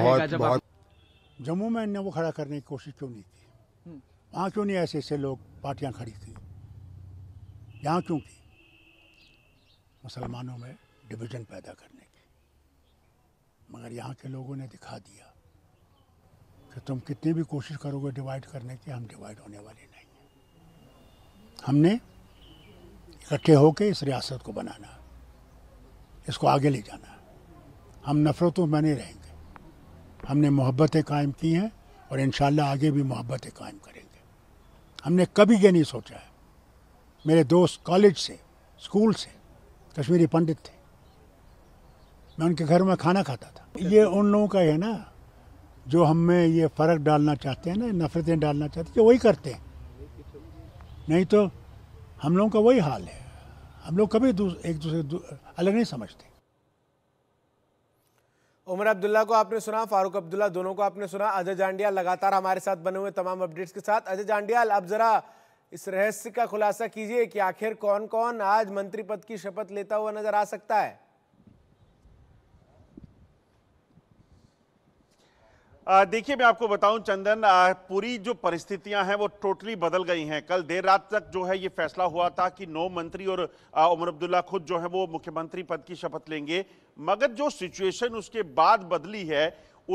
बहुत बहुत जम्मू में इन्हें वो खड़ा करने की कोशिश क्यों नहीं की हम्म। वहाँ क्यों नहीं ऐसे ऐसे लोग पार्टियाँ खड़ी थी यहाँ क्यों की मुसलमानों में डिवीजन पैदा करने की मगर यहाँ के लोगों ने दिखा दिया कि तुम कितनी भी कोशिश करोगे डिवाइड करने की हम डिवाइड होने वाले नहीं हैं हमने इकट्ठे होकर इस रियासत को बनाना इसको आगे ले जाना हम नफरतों में नहीं रहेंगे हमने मोहब्बतें कायम की हैं और इन आगे भी मोहब्बतें कायम करेंगे हमने कभी ये नहीं सोचा है मेरे दोस्त कॉलेज से स्कूल से कश्मीरी पंडित थे मैं उनके घर में खाना खाता था ये उन लोगों का है ना जो हम में ये फ़र्क डालना चाहते हैं ना नफ़रतें डालना चाहते हैं वही करते हैं नहीं तो हम लोगों का वही हाल है हम लोग कभी एक दूसरे अलग नहीं समझते उमर अब्दुल्ला को आपने सुना फारूक अब्दुल्ला दोनों को आपने सुना अजय जांडियाल लगातार हमारे साथ बने हुए तमाम अपडेट्स के साथ अजय जांडियाल अब जरा इस रहस्य का खुलासा कीजिए कि आखिर कौन कौन आज मंत्री पद की शपथ लेता हुआ नजर आ सकता है देखिए मैं आपको बताऊं चंदन आ, पूरी जो परिस्थितियां हैं वो टोटली बदल गई हैं कल देर रात तक जो है ये फैसला हुआ था कि नौ मंत्री और उमर अब्दुल्ला खुद जो है वो मुख्यमंत्री पद की शपथ लेंगे मगर जो सिचुएशन उसके बाद बदली है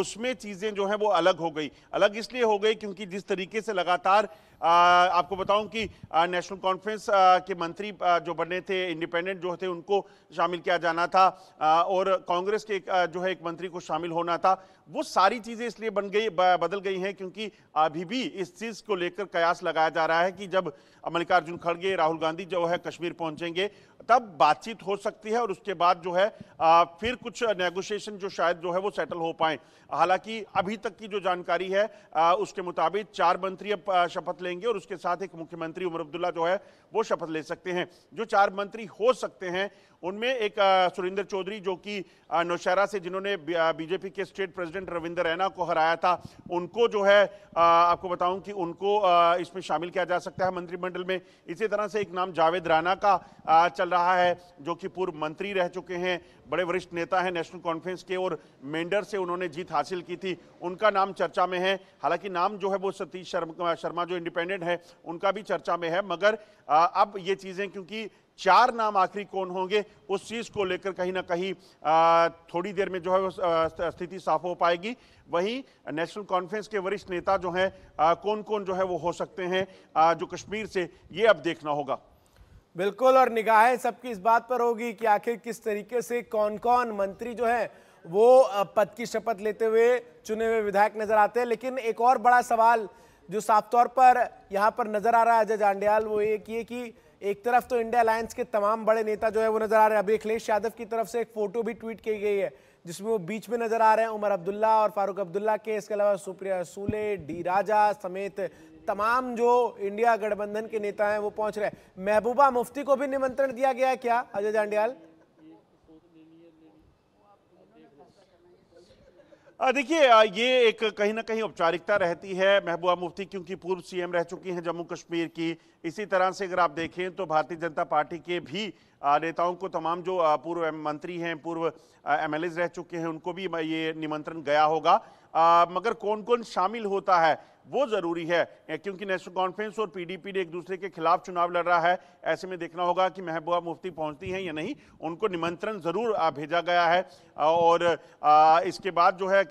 उसमें चीज़ें जो है वो अलग हो गई अलग इसलिए हो गई क्योंकि जिस तरीके से लगातार आ, आपको बताऊं कि आ, नेशनल कॉन्फ्रेंस के मंत्री आ, जो बने थे इंडिपेंडेंट जो थे उनको शामिल किया जाना था आ, और कांग्रेस के आ, जो है एक मंत्री को शामिल होना था वो सारी चीज़ें इसलिए बन गई बदल गई हैं क्योंकि अभी भी इस चीज़ को लेकर कयास लगाया जा रहा है कि जब मल्लिकार्जुन खड़गे राहुल गांधी जो है कश्मीर पहुंचेंगे तब बातचीत हो सकती है और उसके बाद जो है आ, फिर कुछ नेगोशिएशन जो शायद जो है वो सेटल हो पाए हालांकि अभी तक की जो जानकारी है आ, उसके मुताबिक चार मंत्री अब शपथ लेंगे और उसके साथ एक मुख्यमंत्री उमर अब्दुल्ला जो है वो शपथ ले सकते हैं जो चार मंत्री हो सकते हैं उनमें एक सुरेंद्र चौधरी जो कि नौशहरा से जिन्होंने बीजेपी के स्टेट प्रेसिडेंट रविंदर रैना को हराया था उनको जो है आपको बताऊं कि उनको इसमें शामिल किया जा सकता है मंत्रिमंडल में इसी तरह से एक नाम जावेद राणा का चल रहा है जो कि पूर्व मंत्री रह चुके हैं बड़े वरिष्ठ नेता हैं नेशनल कॉन्फ्रेंस के और मेंडर से उन्होंने जीत हासिल की थी उनका नाम चर्चा में है हालांकि नाम जो है वो सतीश शर्मा शर्मा जो इंडिपेंडेंट है उनका भी चर्चा में है मगर अब ये चीज़ें क्योंकि चार नाम आखिरी कौन होंगे उस चीज को लेकर कहीं ना कहीं थोड़ी देर में जो है स्थिति साफ हो पाएगी वहीं नेशनल कॉन्फ्रेंस के वरिष्ठ नेता जो हैं कौन कौन जो है वो हो सकते हैं जो कश्मीर से ये अब देखना होगा बिल्कुल और निगाहें सबकी इस बात पर होगी कि आखिर किस तरीके से कौन कौन मंत्री जो हैं वो पद की शपथ लेते हुए चुने हुए विधायक नजर आते हैं लेकिन एक और बड़ा सवाल जो साफ तौर पर यहाँ पर नजर आ रहा है अजय जांडियाल वो ये कि एक तरफ तो इंडिया अलायंस के तमाम बड़े नेता जो है वो नजर आ रहे हैं अभी अखिलेश यादव की तरफ से एक फोटो भी ट्वीट की गई है जिसमें वो बीच में नजर आ रहे हैं उमर अब्दुल्ला और फारूक अब्दुल्ला के इसके अलावा सुप्रिया सूले डी राजा समेत तमाम जो इंडिया गठबंधन के नेता हैं वो पहुंच रहे हैं महबूबा मुफ्ती को भी निमंत्रण दिया गया है क्या अजय जांडियाल देखिए ये एक कहीं ना कहीं औपचारिकता रहती है महबूबा मुफ्ती क्योंकि पूर्व सीएम रह चुकी हैं जम्मू कश्मीर की इसी तरह से अगर आप देखें तो भारतीय जनता पार्टी के भी नेताओं को तमाम जो पूर्व मंत्री हैं पूर्व एम रह चुके हैं उनको भी ये निमंत्रण गया होगा आ, मगर कौन कौन शामिल होता है वो ज़रूरी है क्योंकि नेशनल कॉन्फ्रेंस और पीडीपी ने एक दूसरे के खिलाफ चुनाव लड़ रहा है ऐसे में देखना होगा कि महबूबा मुफ्ती पहुंचती हैं या नहीं उनको निमंत्रण ज़रूर भेजा गया है और इसके बाद जो है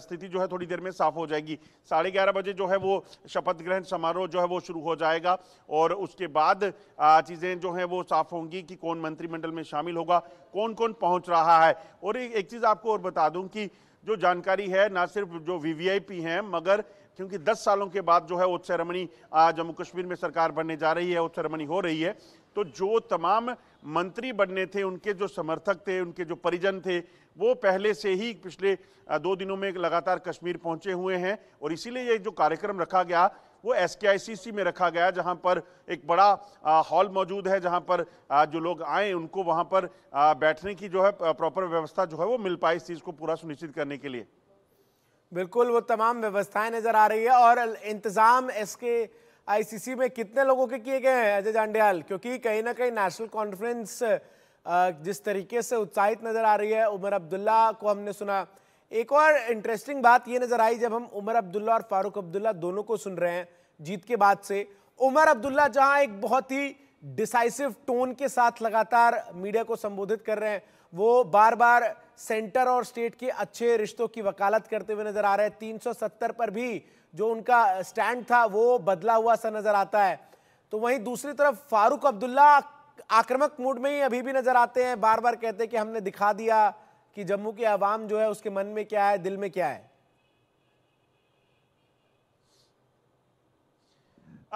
स्थिति जो है थोड़ी देर में साफ हो जाएगी साढ़े ग्यारह बजे जो है वो शपथ ग्रहण समारोह जो है वो शुरू हो जाएगा और उसके बाद चीज़ें जो हैं वो साफ होंगी कि कौन मंत्रिमंडल में शामिल होगा कौन कौन पहुँच रहा है और एक चीज़ आपको और बता दूँ कि जो जानकारी है ना सिर्फ जो वीवीआईपी हैं मगर क्योंकि 10 सालों के बाद जो है वो सेरेमनी जम्मू कश्मीर में सरकार बनने जा रही है उत सेरेमनी हो रही है तो जो तमाम मंत्री बनने थे उनके जो समर्थक थे उनके जो परिजन थे वो पहले से ही पिछले दो दिनों में लगातार कश्मीर पहुंचे हुए हैं और इसीलिए ये जो कार्यक्रम रखा गया वो एस के आई सी सी में रखा गया जहाँ पर एक बड़ा हॉल मौजूद है जहाँ पर आ, जो लोग आए उनको वहाँ पर आ, बैठने की जो है प्रॉपर व्यवस्था जो है वो मिल पाई इस चीज़ को पूरा सुनिश्चित करने के लिए बिल्कुल वो तमाम व्यवस्थाएं नज़र आ रही है और इंतज़ाम एस के आईसीसी में कितने लोगों के किए गए हैं अजय जांडियाल क्योंकि कहीं ना कहीं नेशनल कॉन्फ्रेंस जिस तरीके से उत्साहित नज़र आ रही है उमर अब्दुल्ला को हमने सुना एक और इंटरेस्टिंग बात ये नज़र आई जब हम उमर अब्दुल्ला और फारूक अब्दुल्ला दोनों को सुन रहे हैं जीत के बाद से उमर अब्दुल्ला जहां एक बहुत ही डिसाइसिव टोन के साथ लगातार मीडिया को संबोधित कर रहे हैं वो बार बार सेंटर और स्टेट के अच्छे रिश्तों की वकालत करते हुए नज़र आ रहे हैं 370 पर भी जो उनका स्टैंड था वो बदला हुआ सा नज़र आता है तो वहीं दूसरी तरफ फारूक अब्दुल्ला आक्रामक मूड में ही अभी भी नज़र आते हैं बार बार कहते हैं कि हमने दिखा दिया कि जम्मू के आवाम जो है उसके मन में क्या है दिल में क्या है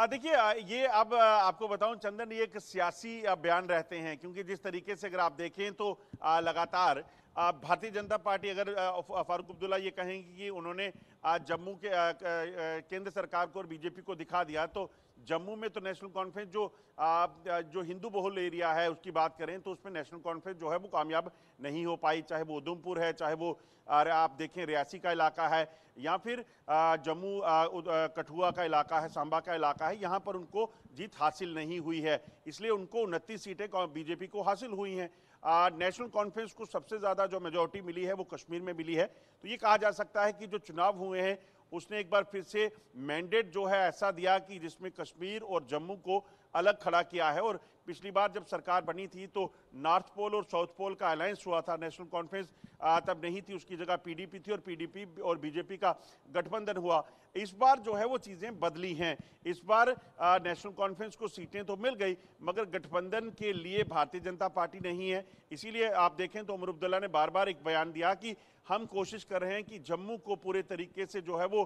देखिए ये अब आपको बताऊं चंदन ये एक सियासी बयान रहते हैं क्योंकि जिस तरीके से अगर आप देखें तो लगातार भारतीय जनता पार्टी अगर फारूक अब्दुल्ला ये कहेंगे कि उन्होंने जम्मू के केंद्र सरकार को और बीजेपी को दिखा दिया तो जम्मू में तो नेशनल कॉन्फ्रेंस जो जो हिंदू बहुल एरिया है उसकी बात करें तो उसमें नेशनल कॉन्फ्रेंस जो है वो कामयाब नहीं हो पाई चाहे वो उधमपुर है चाहे वो अरे आप देखें रियासी का इलाका है या फिर जम्मू कठुआ का इलाका है सांबा का इलाका है यहाँ पर उनको जीत हासिल नहीं हुई है इसलिए उनको उनतीस सीटें बीजेपी को हासिल हुई हैं नेशनल कॉन्फ्रेंस को सबसे ज़्यादा जो मेजोरिटी मिली है वो कश्मीर में मिली है तो ये कहा जा सकता है कि जो चुनाव हुए हैं उसने एक बार फिर से मैंडेट जो है ऐसा दिया कि जिसमें कश्मीर और जम्मू को अलग खड़ा किया है और पिछली बार जब सरकार बनी थी तो नॉर्थ पोल और साउथ पोल का अलायंस हुआ था नेशनल कॉन्फ्रेंस तब नहीं थी उसकी जगह पीडीपी थी और पीडीपी और बीजेपी का गठबंधन हुआ इस बार जो है वो चीज़ें बदली हैं इस बार नेशनल कॉन्फ्रेंस को सीटें तो मिल गई मगर गठबंधन के लिए भारतीय जनता पार्टी नहीं है इसीलिए आप देखें तो उमर अब्दुल्ला ने बार बार एक बयान दिया कि हम कोशिश कर रहे हैं कि जम्मू को पूरे तरीके से जो है वो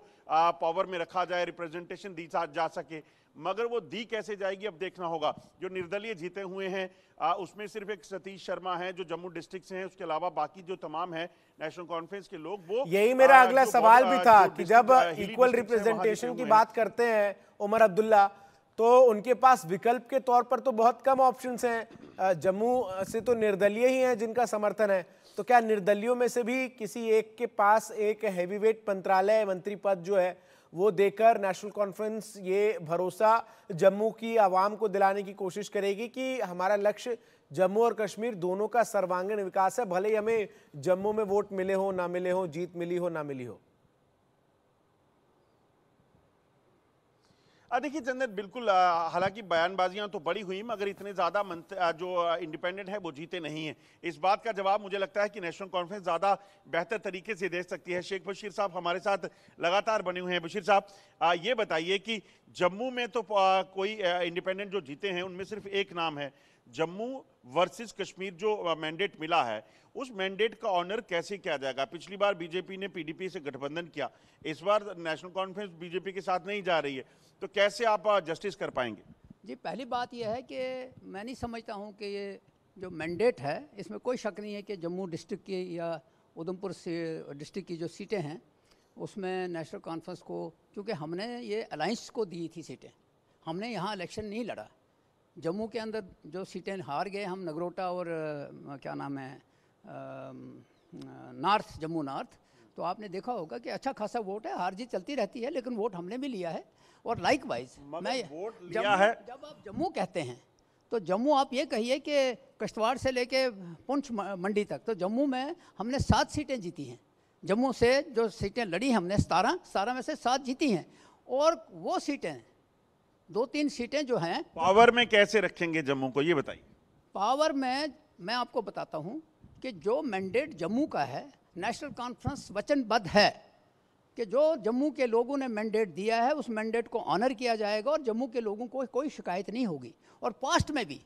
पावर में रखा जाए रिप्रेजेंटेशन दी जा सके मगर वो दी कैसे जाएगी अब देखना होगा जो निर्दलीय के जीते हुए हैं उसमें सिर्फ एक सतीश शर्मा है जो जम्मू डिस्ट्रिक्ट से हैं उसके अलावा बाकी जो तमाम है नेशनल कॉन्फ्रेंस के लोग वो यही मेरा आ, अगला सवाल भी था कि जब इक्वल रिप्रेजेंटेशन की बात करते हैं उमर अब्दुल्ला तो उनके पास विकल्प के तौर पर तो बहुत कम ऑप्शन हैं जम्मू से तो निर्दलीय ही हैं जिनका समर्थन है तो क्या निर्दलियों में से भी किसी एक के पास एक हैवीवेट मंत्रालय मंत्री पद जो है वो देकर नेशनल कॉन्फ्रेंस ये भरोसा जम्मू की आवाम को दिलाने की कोशिश करेगी कि हमारा लक्ष्य जम्मू और कश्मीर दोनों का सर्वांगीण विकास है भले ही हमें जम्मू में वोट मिले हो ना मिले हो जीत मिली हो ना मिली हो देखिए जन्नत बिल्कुल हालांकि बयानबाजियां तो बड़ी हुई मगर इतने ज़्यादा जो इंडिपेंडेंट है वो जीते नहीं हैं इस बात का जवाब मुझे लगता है कि नेशनल कॉन्फ्रेंस ज़्यादा बेहतर तरीके से दे सकती है शेख बशीर साहब हमारे साथ लगातार बने हुए हैं बशीर साहब ये बताइए कि जम्मू में तो कोई इंडिपेंडेंट जो जीते हैं उनमें सिर्फ एक नाम है जम्मू वर्सेस कश्मीर जो मैंडेट मिला है उस मैंडेट का ऑनर कैसे किया जाएगा पिछली बार बीजेपी ने पीडीपी से गठबंधन किया इस बार नेशनल कॉन्फ्रेंस बीजेपी के साथ नहीं जा रही है तो कैसे आप जस्टिस कर पाएंगे जी पहली बात यह है कि मैं नहीं समझता हूँ कि ये जो मैंडेट है इसमें कोई शक नहीं है कि जम्मू डिस्ट्रिक्ट की या उधमपुर से डिस्ट्रिक्ट की जो सीटें हैं उसमें नेशनल कॉन्फ्रेंस को क्योंकि हमने ये अलाइंस को दी थी सीटें हमने यहाँ इलेक्शन नहीं लड़ा जम्मू के अंदर जो सीटें हार गए हम नगरोटा और क्या नाम है नार्थ जम्मू नार्थ तो आपने देखा होगा कि अच्छा खासा वोट है हार जीत चलती रहती है लेकिन वोट हमने भी लिया है और लाइक वाइज मैं वोट लिया जब, है जब आप जम्मू कहते हैं तो जम्मू आप ये कहिए कि कश्तवाड़ से लेके पुंछ मंडी तक तो जम्मू में हमने सात सीटें जीती हैं जम्मू से जो सीटें लड़ी हमने सतारह सतारह में से सात जीती हैं और वो सीटें दो तीन सीटें जो हैं पावर में कैसे रखेंगे जम्मू को ये बताइए पावर में मैं आपको बताता हूँ कि जो मैंडेट जम्मू का है नेशनल कॉन्फ्रेंस वचनबद्ध है कि जो जम्मू के लोगों ने मैंडेट दिया है उस मैंडेट को ऑनर किया जाएगा और जम्मू के लोगों को कोई शिकायत नहीं होगी और पास्ट में भी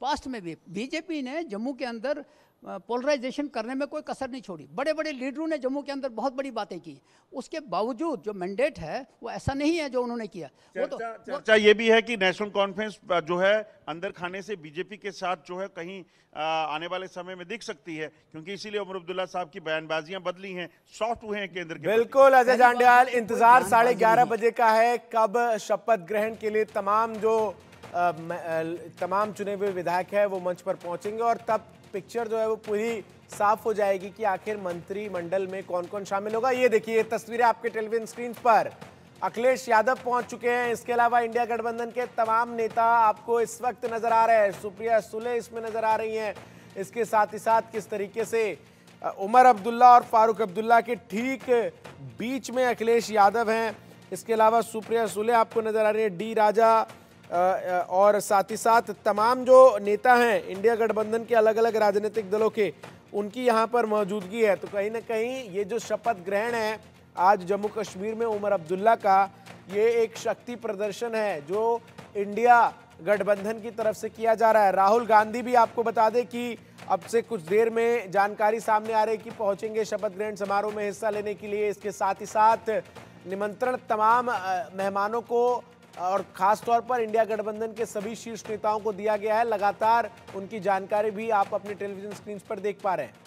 पास्ट में भी बीजेपी ने जम्मू के अंदर पोलराइजेशन करने में कोई कसर नहीं छोड़ी बड़े बड़े लीडरों ने जम्मू के अंदर बहुत बड़ी बातें की उसके बावजूद जो मैंडेट है वो ऐसा नहीं है जो उन्होंने किया वो तो चर्चा ये भी है कि नेशनल कॉन्फ्रेंस जो है अंदर खाने से बीजेपी के साथ जो है कहीं आने वाले समय में दिख सकती है क्योंकि इसीलिए उमर अब्दुल्ला साहब की बयानबाजियां बदली हैं सॉफ्ट हुए हैं केंद्र के बिल्कुल अजय जांडियाल तो इंतजार साढ़े ग्यारह बजे का है कब शपथ ग्रहण के लिए तमाम जो तमाम चुने हुए विधायक है वो मंच पर पहुंचेंगे और तब पिक्चर जो है वो पूरी साफ हो जाएगी कि आखिर मंत्री मंडल में कौन कौन शामिल होगा ये देखिए ये तस्वीरें आपके टेलीविजन स्क्रीन पर अखिलेश यादव पहुंच चुके हैं इसके अलावा इंडिया गठबंधन के तमाम नेता आपको इस वक्त नजर आ रहे हैं सुप्रिया सुले इसमें नजर आ रही हैं इसके साथ ही साथ किस तरीके से उमर अब्दुल्ला और फारूक अब्दुल्ला के ठीक बीच में अखिलेश यादव हैं इसके अलावा सुप्रिया सुले आपको नजर आ रही है डी राजा और साथ ही साथ तमाम जो नेता हैं इंडिया गठबंधन के अलग अलग राजनीतिक दलों के उनकी यहाँ पर मौजूदगी है तो कहीं ना कहीं ये जो शपथ ग्रहण है आज जम्मू कश्मीर में उमर अब्दुल्ला का ये एक शक्ति प्रदर्शन है जो इंडिया गठबंधन की तरफ से किया जा रहा है राहुल गांधी भी आपको बता दें कि अब से कुछ देर में जानकारी सामने आ रही है कि पहुंचेंगे शपथ ग्रहण समारोह में हिस्सा लेने के लिए इसके साथ ही साथ निमंत्रण तमाम मेहमानों को और खास तौर पर इंडिया गठबंधन के सभी शीर्ष नेताओं को दिया गया है लगातार उनकी जानकारी भी आप अपने टेलीविजन स्क्रीन पर देख पा रहे हैं